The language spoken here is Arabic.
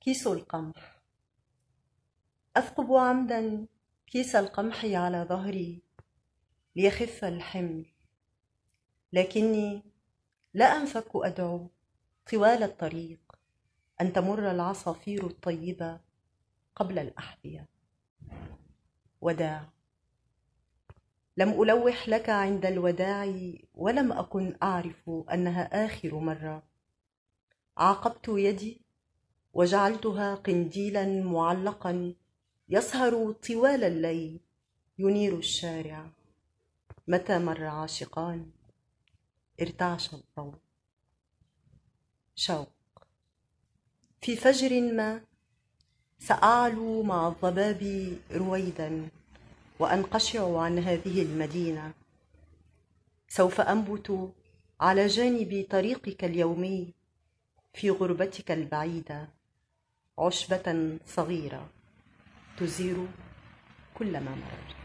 كيس القمح أثقب عمدا كيس القمح على ظهري ليخف الحمل لكني لا أنفك أدعو طوال الطريق أن تمر العصافير الطيبة قبل الأحذية وداع لم ألوح لك عند الوداع ولم أكن أعرف أنها آخر مرة عاقبت يدي وجعلتها قنديلا معلقا يسهر طوال الليل ينير الشارع متى مر عاشقان ارتعش الضوء شوق في فجر ما ساعلو مع الضباب رويدا وانقشع عن هذه المدينه سوف انبت على جانب طريقك اليومي في غربتك البعيده عشبة صغيرة تزير كل ما مرر